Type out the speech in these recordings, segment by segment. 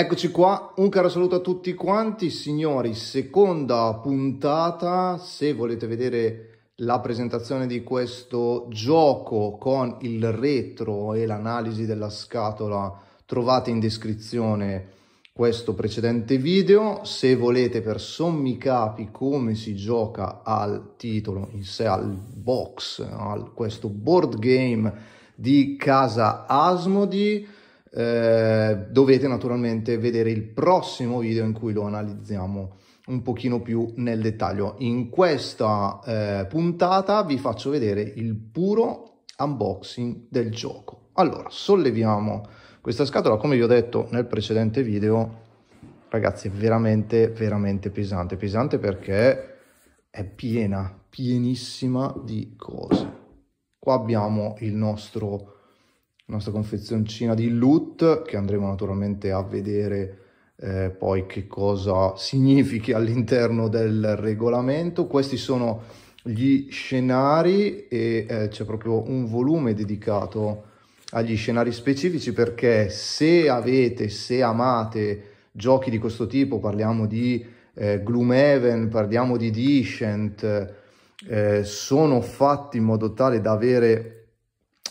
Eccoci qua, un caro saluto a tutti quanti, signori, seconda puntata, se volete vedere la presentazione di questo gioco con il retro e l'analisi della scatola trovate in descrizione questo precedente video, se volete per sommi capi come si gioca al titolo in sé, al box, a questo board game di casa Asmodi, eh, dovete naturalmente vedere il prossimo video in cui lo analizziamo un pochino più nel dettaglio. In questa eh, puntata vi faccio vedere il puro unboxing del gioco. Allora, solleviamo questa scatola, come vi ho detto nel precedente video, ragazzi, è veramente, veramente pesante. Pesante perché è piena, pienissima di cose. Qua abbiamo il nostro la nostra confezioncina di loot che andremo naturalmente a vedere eh, poi che cosa significhi all'interno del regolamento. Questi sono gli scenari e eh, c'è proprio un volume dedicato agli scenari specifici perché se avete, se amate giochi di questo tipo, parliamo di eh, Gloomhaven, parliamo di Discent, eh, sono fatti in modo tale da avere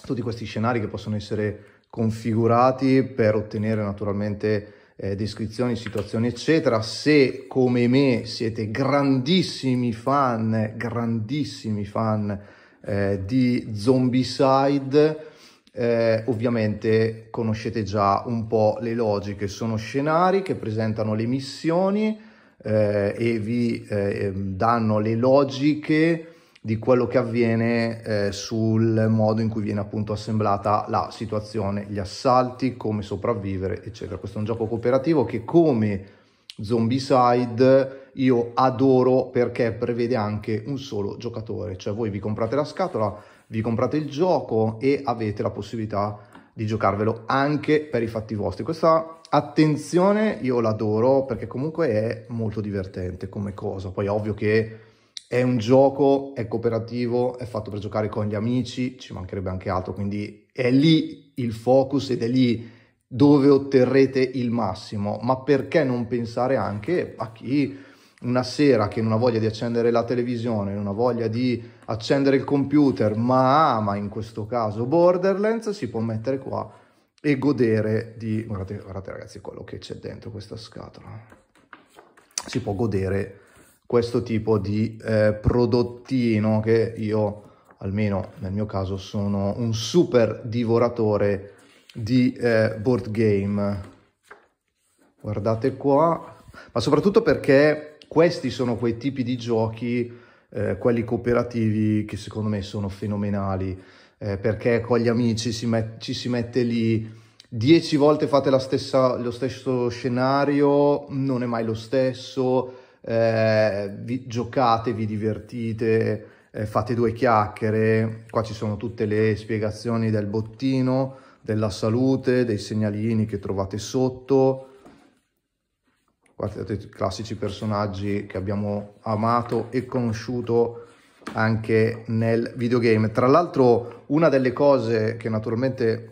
tutti questi scenari che possono essere configurati per ottenere naturalmente eh, descrizioni, situazioni eccetera. Se come me siete grandissimi fan, grandissimi fan eh, di Zombicide, eh, ovviamente conoscete già un po' le logiche, sono scenari che presentano le missioni eh, e vi eh, ehm, danno le logiche di quello che avviene eh, sul modo in cui viene appunto assemblata la situazione, gli assalti, come sopravvivere, eccetera. Questo è un gioco cooperativo che come Zombicide io adoro perché prevede anche un solo giocatore, cioè voi vi comprate la scatola, vi comprate il gioco e avete la possibilità di giocarvelo anche per i fatti vostri. Questa attenzione io l'adoro perché comunque è molto divertente come cosa. Poi è ovvio che è un gioco, è cooperativo, è fatto per giocare con gli amici, ci mancherebbe anche altro, quindi è lì il focus ed è lì dove otterrete il massimo, ma perché non pensare anche a chi una sera che non ha voglia di accendere la televisione, non ha voglia di accendere il computer, ma ama in questo caso Borderlands, si può mettere qua e godere di... Guardate, guardate ragazzi quello che c'è dentro questa scatola. Si può godere questo tipo di eh, prodottino che io almeno nel mio caso sono un super divoratore di eh, board game guardate qua ma soprattutto perché questi sono quei tipi di giochi eh, quelli cooperativi che secondo me sono fenomenali eh, perché con gli amici si ci si mette lì dieci volte fate stessa, lo stesso scenario non è mai lo stesso eh, vi, giocate, vi divertite, eh, fate due chiacchiere, qua ci sono tutte le spiegazioni del bottino, della salute, dei segnalini che trovate sotto, guardate i classici personaggi che abbiamo amato e conosciuto anche nel videogame. Tra l'altro una delle cose che naturalmente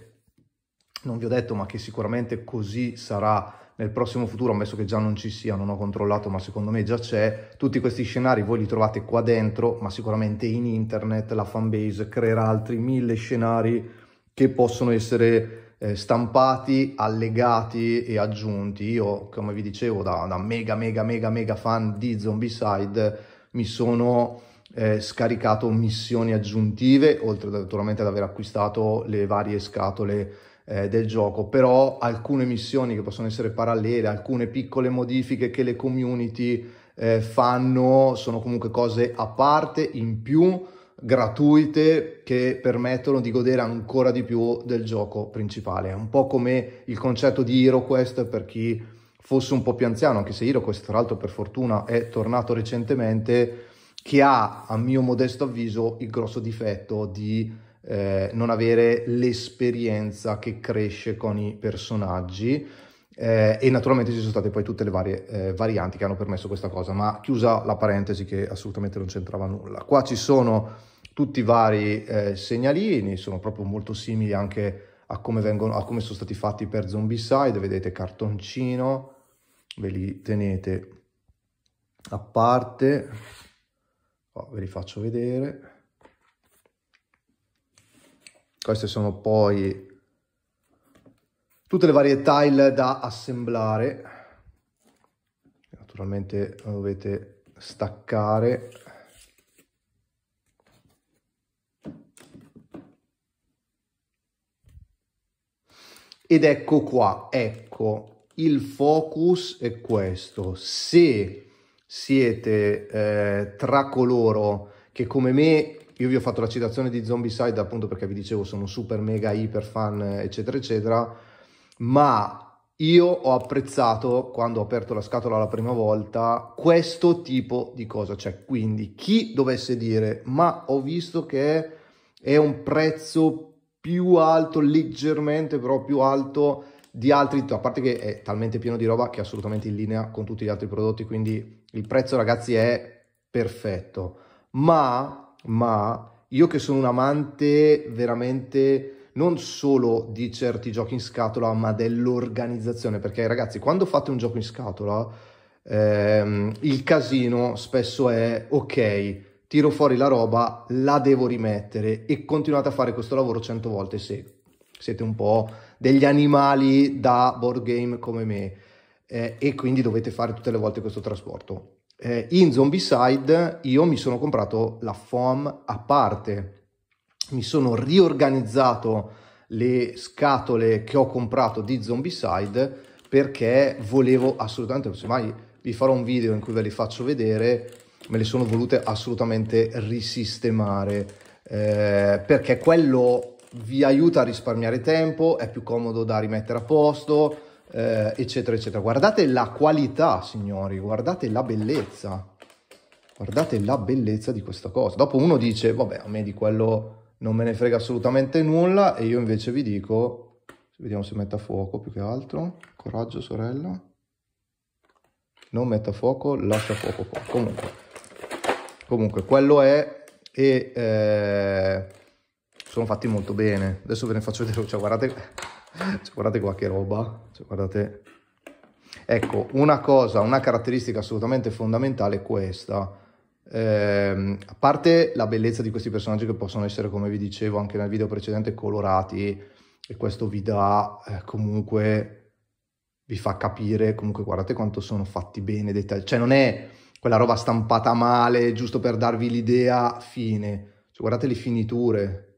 non vi ho detto ma che sicuramente così sarà nel prossimo futuro, ammesso che già non ci sia, non ho controllato, ma secondo me già c'è, tutti questi scenari voi li trovate qua dentro, ma sicuramente in internet la fanbase creerà altri mille scenari che possono essere eh, stampati, allegati e aggiunti. Io, come vi dicevo, da, da mega, mega, mega, mega fan di Zombieside, mi sono... Eh, scaricato missioni aggiuntive, oltre naturalmente ad aver acquistato le varie scatole eh, del gioco, però alcune missioni che possono essere parallele, alcune piccole modifiche che le community eh, fanno sono comunque cose a parte, in più, gratuite che permettono di godere ancora di più del gioco principale. È un po' come il concetto di HeroQuest per chi fosse un po' più anziano, anche se HeroQuest tra l'altro per fortuna è tornato recentemente, che ha a mio modesto avviso il grosso difetto di eh, non avere l'esperienza che cresce con i personaggi. Eh, e naturalmente ci sono state poi tutte le varie eh, varianti che hanno permesso questa cosa, ma chiusa la parentesi che assolutamente non c'entrava nulla. Qua ci sono tutti i vari eh, segnalini, sono proprio molto simili anche a come, vengono, a come sono stati fatti per Zombicide, vedete cartoncino, ve li tenete a parte, oh, ve li faccio vedere. Queste sono poi tutte le varie tile da assemblare. Naturalmente la dovete staccare. Ed ecco qua, ecco, il focus è questo. Se siete eh, tra coloro che come me io vi ho fatto la citazione di Zombicide appunto perché vi dicevo sono super mega iper fan eccetera eccetera, ma io ho apprezzato quando ho aperto la scatola la prima volta questo tipo di cosa, cioè quindi chi dovesse dire ma ho visto che è un prezzo più alto, leggermente però più alto di altri, a parte che è talmente pieno di roba che è assolutamente in linea con tutti gli altri prodotti, quindi il prezzo ragazzi è perfetto, ma ma io che sono un amante veramente non solo di certi giochi in scatola, ma dell'organizzazione, perché ragazzi, quando fate un gioco in scatola, ehm, il casino spesso è ok, tiro fuori la roba, la devo rimettere e continuate a fare questo lavoro cento volte se siete un po' degli animali da board game come me eh, e quindi dovete fare tutte le volte questo trasporto eh, in Zombicide io mi sono comprato la FOM a parte, mi sono riorganizzato le scatole che ho comprato di Zombicide perché volevo assolutamente, se mai vi farò un video in cui ve le faccio vedere, me le sono volute assolutamente risistemare eh, perché quello vi aiuta a risparmiare tempo, è più comodo da rimettere a posto, eh, eccetera, eccetera. Guardate la qualità, signori, guardate la bellezza. Guardate la bellezza di questa cosa. Dopo uno dice, vabbè, a me di quello non me ne frega assolutamente nulla, e io invece vi dico, vediamo se metta fuoco più che altro, coraggio sorella, non metta fuoco, lascia fuoco qua. Comunque, comunque quello è, e eh, sono fatti molto bene. Adesso ve ne faccio vedere, cioè guardate cioè, guardate qua che roba, cioè, guardate. Ecco, una cosa, una caratteristica assolutamente fondamentale è questa. Eh, a parte la bellezza di questi personaggi che possono essere, come vi dicevo anche nel video precedente, colorati, e questo vi dà eh, comunque, vi fa capire comunque, guardate quanto sono fatti bene, dettagli. Cioè non è quella roba stampata male, giusto per darvi l'idea, fine. Cioè, guardate le finiture,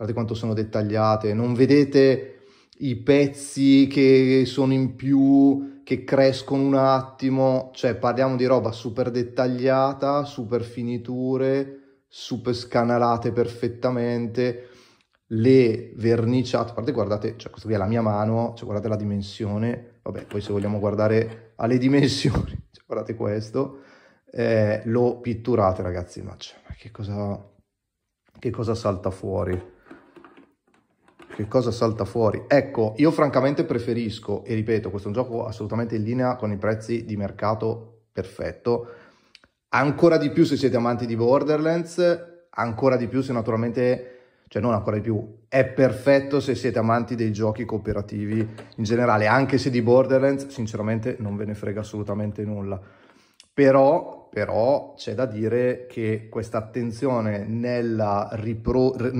guardate quanto sono dettagliate, non vedete i pezzi che sono in più, che crescono un attimo, cioè parliamo di roba super dettagliata, super finiture, super scanalate perfettamente, le verniciate, a parte guardate, cioè questa qui è la mia mano, cioè guardate la dimensione, vabbè poi se vogliamo guardare alle dimensioni, cioè guardate questo, eh, lo pitturate ragazzi, ma, cioè, ma che, cosa, che cosa salta fuori? che cosa salta fuori? Ecco, io francamente preferisco, e ripeto, questo è un gioco assolutamente in linea con i prezzi di mercato perfetto, ancora di più se siete amanti di Borderlands, ancora di più se naturalmente, cioè non ancora di più, è perfetto se siete amanti dei giochi cooperativi in generale, anche se di Borderlands sinceramente non ve ne frega assolutamente nulla. Però, però c'è da dire che questa attenzione nel riporre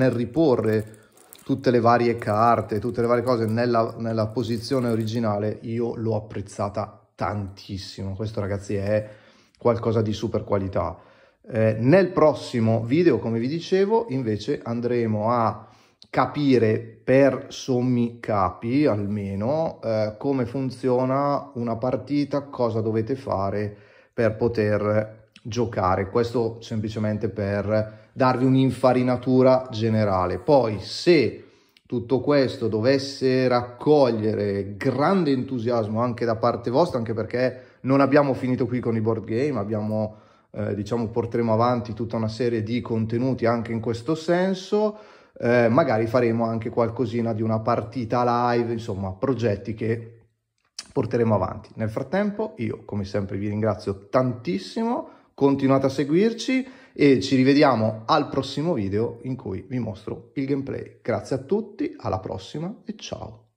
tutte le varie carte, tutte le varie cose nella, nella posizione originale, io l'ho apprezzata tantissimo. Questo ragazzi è qualcosa di super qualità. Eh, nel prossimo video, come vi dicevo, invece andremo a capire per sommi capi almeno eh, come funziona una partita, cosa dovete fare per poter giocare. Questo semplicemente per darvi un'infarinatura generale. Poi se tutto questo dovesse raccogliere grande entusiasmo anche da parte vostra, anche perché non abbiamo finito qui con i board game, abbiamo eh, diciamo porteremo avanti tutta una serie di contenuti anche in questo senso. Eh, magari faremo anche qualcosina di una partita live, insomma, progetti che porteremo avanti. Nel frattempo, io come sempre vi ringrazio tantissimo Continuate a seguirci e ci rivediamo al prossimo video in cui vi mostro il gameplay. Grazie a tutti, alla prossima e ciao!